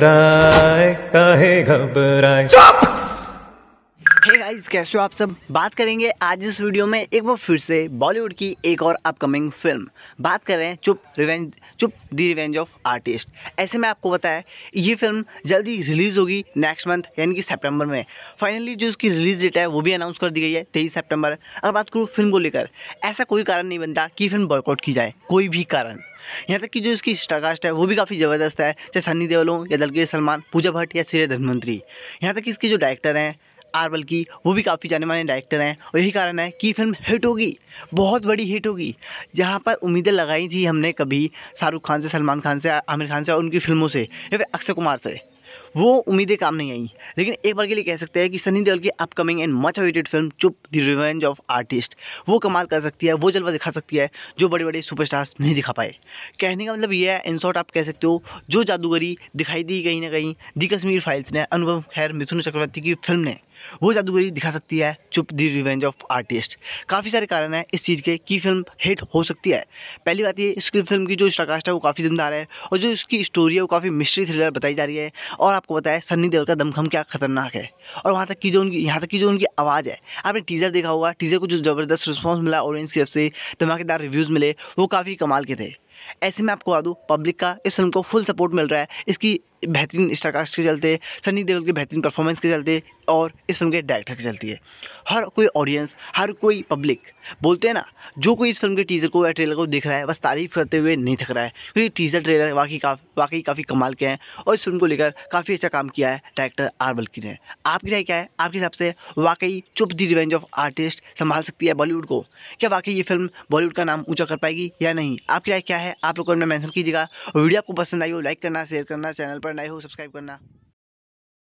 राय काहे घबराए चुप हे गाइस कैसे हो आप सब बात करेंगे आज इस वीडियो में एक बार फिर से बॉलीवुड की एक और अपकमिंग फिल्म बात कर रहे हैं चुप रिवेंज चुप दी रिवेंज ऑफ आर्टिस्ट ऐसे में आपको बताया ये फिल्म जल्दी रिलीज़ होगी नेक्स्ट मंथ यानी कि सितंबर में फाइनली जो इसकी रिलीज़ डेट है वो भी अनाउंस कर दी गई है तेईस सेप्टेम्बर अगर बात करूँ फिल्म को लेकर ऐसा कोई कारण नहीं बनता कि फिल्म बॉयकआउट की जाए कोई भी कारण यहाँ तक कि जो इसकी स्टारकास्ट है वो भी काफ़ी ज़बरदस्त है चाहे सन्नी देवलों हो या दलगे सलमान पूजा भट्ट या सीरे धनमंत्री यहाँ तक कि इसके जो डायरेक्टर हैं आरबल की वो भी काफ़ी जाने माने डायरेक्टर हैं और यही कारण है कि फिल्म हिट होगी बहुत बड़ी हिट होगी जहाँ पर उम्मीदें लगाई थी हमने कभी शाहरुख खान से सलमान खान से आमिर खान से और उनकी फिल्मों से या फिर अक्षय कुमार से वो उम्मीदें काम नहीं आई लेकिन एक बार के लिए कह सकते हैं कि सनी देओल की upcoming and much awaited film Chup the revenge of artist वो कमाल कर सकती है वो जलवा दिखा सकती है जो बड़े बड़े सुपरस्टार्स नहीं दिखा पाए कहने का मतलब ये है इन शॉर्ट आप कह सकते हो जो जादूगरी दिखाई दी कहीं ना कहीं दी कश्मीर फाइल्स ने अनुभव खैर मिथुन चक्रवर्ती की फिल्म ने वो जादूगरी दिखा सकती है चुप द रिवेंज ऑफ आर्टिस्ट काफ़ी सारे कारण हैं इस चीज़ के कि फिल्म हिट हो सकती है पहली बात ये इसकी फिल्म की जो स्टाकास्ट है वो काफ़ी दमदार है और जो इसकी स्टोरी है वो काफ़ी मिस्ट्री थ्रिलर बताई जा रही है और आपको बताया सन्नी देवल का दमखम क्या खतरनाक है और वहाँ तक की जो उनकी यहाँ तक की जो उनकी आवाज़ है आपने टीज़र देखा होगा टीज़र को जो ज़बरदस्त रिस्पॉन्स मिला ऑडियंस की तरफ से धमाकेदार रिव्यूज़ मिले वो काफ़ी कमाल के थे ऐसे में आपको बता दूँ पब्लिक का इस फिल्म को फुल सपोर्ट मिल रहा है इसकी बेहतरीन स्टारकास्ट के चलते सनी देओल के बेहतरीन परफॉर्मेंस के चलते और इस फिल्म के डायरेक्टर के चलती है हर कोई ऑडियंस हर कोई पब्लिक बोलते हैं ना जो कोई इस फिल्म के टीज़र को या ट्रेलर को देख रहा है बस तारीफ़ करते हुए नहीं थक रहा है क्योंकि टीज़र ट्रेलर वाकई काफ़ी वाकई काफ़ी कमाल के हैं और इस फिल्म को लेकर काफ़ी अच्छा काम किया है डायरेक्टर आर बल्कि ने आपकी राय क्या है आपके हिसाब से वाकई चुप दी रिवेंज ऑफ आर्टिस्ट संभाल सकती है बॉलीवुड को क्या वाकई ये फिल्म बॉलीवुड का नाम ऊँचा कर पाएगी या नहीं आपकी राय क्या है आप लोग में मैंसन कीजिएगा वीडियो आपको पसंद आई हो लाइक करना शेयर करना चैनल पर पर नए हो सब्सक्राइब करना